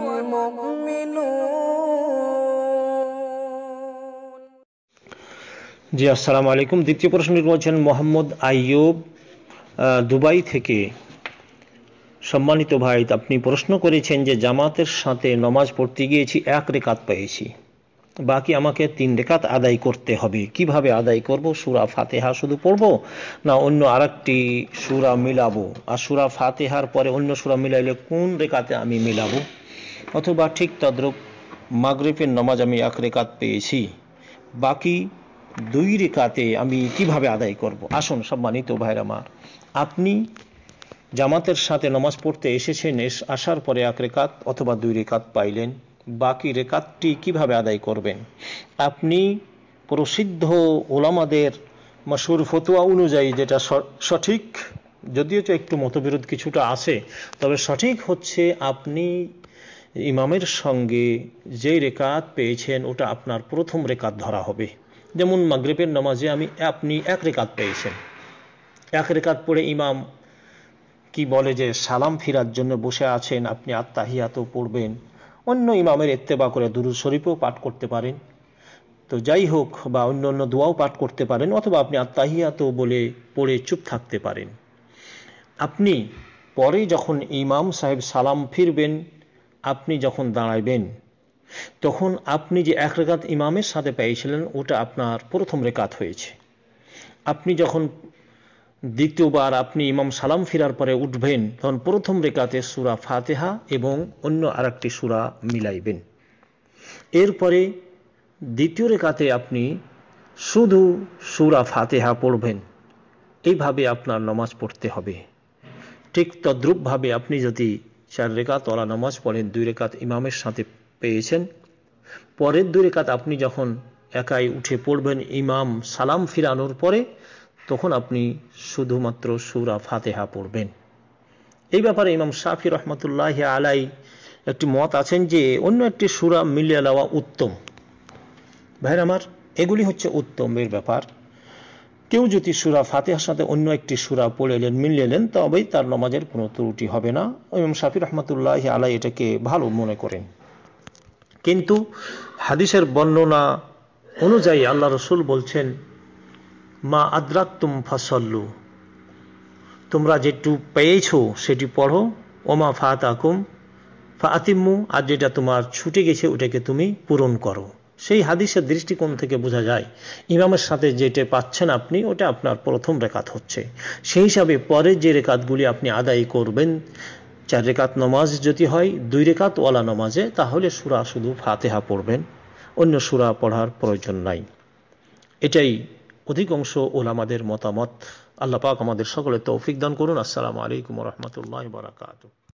জি আসসালামু আলাইকুম দ্বিতীয় প্রশ্নটি বলছেন মোহাম্মদ আইয়ুব দুবাই থেকে সম্মানিত ভাই আপনি প্রশ্ন করেছেন যে জামাতের সাথে নমাজ পড়তে গিয়েছি এক রেখাত পেয়েছি বাকি আমাকে তিন রেখাত আদায় করতে হবে কিভাবে আদায় করব সুরা ফাতেহা শুধু পড়ব না অন্য আরেকটি সুরা মিলাবো আর সুরা ফাতেহার পরে অন্য সুরা মিলাইলে কোন রেখাতে আমি মিলাবো অথবা ঠিক তদ্রুপ মাগরেফের নমাজ আমি এক রেখাত পেয়েছি বাকি দুই রেখাতে আমি কিভাবে আদায় করব। আসুন সম্মানিত ভাই আমার আপনি জামাতের সাথে নমাজ পড়তে এসেছেন আসার পরে এক রেখাত অথবা দুই রেখাত পাইলেন বাকি রেখাতটি কিভাবে আদায় করবেন আপনি প্রসিদ্ধ ওলামাদের মশুর ফতোয়া অনুযায়ী যেটা সঠিক যদিও তো একটু মতবিরোধ কিছুটা আছে তবে সঠিক হচ্ছে আপনি ইমামের সঙ্গে যেই রেকাত পেয়েছেন ওটা আপনার প্রথম রেকাত ধরা হবে যেমন মাগরীবের নামাজে আমি আপনি এক রেকাত পেয়েছেন এক রেকাত পড়ে ইমাম কি বলে যে সালাম ফিরার জন্য বসে আছেন আপনি আত্মাহিয়াতও পড়বেন অন্য ইমামের এত্তেবা করে দুরু শরীফও পাঠ করতে পারেন তো যাই হোক বা অন্য অন্য দোয়াও পাঠ করতে পারেন অথবা আপনি তো বলে পড়ে চুপ থাকতে পারেন আপনি পরে যখন ইমাম সাহেব সালাম ফিরবেন আপনি যখন দাঁড়াইবেন তখন আপনি যে এক রেখাত ইমামের সাথে পেয়েছিলেন ওটা আপনার প্রথম রেখাত হয়েছে আপনি যখন দ্বিতীয়বার আপনি ইমাম সালাম ফিরার পরে উঠবেন তখন প্রথম রেখাতে সুরা ফাতেহা এবং অন্য আরেকটি সুরা মিলাইবেন এরপরে দ্বিতীয় রেখাতে আপনি শুধু সুরা ফাতেহা পড়বেন এইভাবে আপনার নমাজ পড়তে হবে ঠিক তদ্রূপভাবে আপনি যদি চার রেখাত ওলা নামাজ পড়েন দুই রেখাত ইমামের সাথে পেয়েছেন পরের দুই রেখাত আপনি যখন একাই উঠে পড়বেন ইমাম সালাম ফিরানোর পরে তখন আপনি শুধুমাত্র সুরা ফাতেহা পড়বেন এই ব্যাপারে ইমাম শাফি রহমতুল্লাহ আলাই একটি মত আছেন যে অন্য একটি সুরা মিলিয়ে নেওয়া উত্তম ভাইর আমার এগুলি হচ্ছে উত্তমের ব্যাপার কেউ যদি সুরা ফাতেহার সাথে অন্য একটি সুরা পড়ে এলেন মিলিয়ে এলেন তবেই তার নমাজের কোনো ত্রুটি হবে না এবং শাফি রহমতুল্লাহ আলাই এটাকে ভালো মনে করেন কিন্তু হাদিসের বর্ণনা অনুযায়ী আল্লাহ রসুল বলছেন মা আদ্রাত্তুম ফাসল্লু তোমরা যেটু পেয়েছ সেটি পড়ো ওমা ফাত আকুম ফা আতিম্মু আর যেটা তোমার ছুটে গেছে ওটাকে তুমি পূরণ করো সেই হাদিসের দৃষ্টিকোণ থেকে বোঝা যায় ইমামের সাথে যেটা পাচ্ছেন আপনি ওটা আপনার প্রথম রেখাত হচ্ছে সেই হিসাবে পরে যে রেখাতগুলি আপনি আদায় করবেন চার রেখাত নমাজ যদি হয় দুই রেখাত ওয়ালা নমাজে তাহলে সুরা শুধু ফাতেহা পড়বেন অন্য সুরা পড়ার প্রয়োজন নাই এটাই অধিকাংশ ওলামাদের মতামত আল্লাপাক আমাদের সকলে তৌফিক দান করুন আসসালামু আলাইকুম রহমতুল্লাহ বারাকাতু